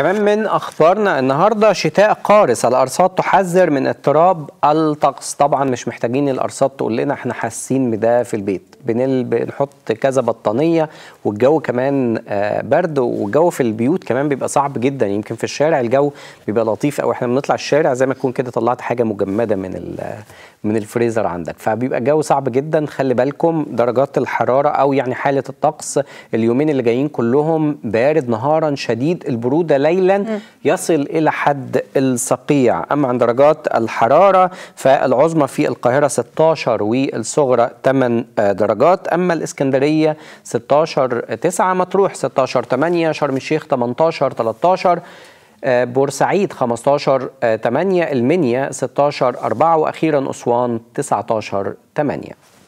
كمان من اخبارنا النهارده شتاء قارس الارصاد تحذر من اضطراب الطقس طبعا مش محتاجين الارصاد تقول لنا احنا حاسين بده في البيت بنحط كذا بطانيه والجو كمان آه، برد والجو في البيوت كمان بيبقى صعب جدا يمكن في الشارع الجو بيبقى لطيف او احنا بنطلع الشارع زي ما تكون كده طلعت حاجه مجمده من من الفريزر عندك فبيبقى الجو صعب جدا خلي بالكم درجات الحراره او يعني حاله الطقس اليومين اللي جايين كلهم بارد نهارا شديد البروده لا ليلا يصل إلى حد الصقيع أما عن درجات الحرارة فالعظمى في القاهرة 16 والصغرى 8 درجات أما الإسكندرية 16 9 مطروح 16 8 شرم الشيخ 18 13 آه، بورسعيد 15 8 آه، المنيا 16 4 واخيرا اسوان 19 8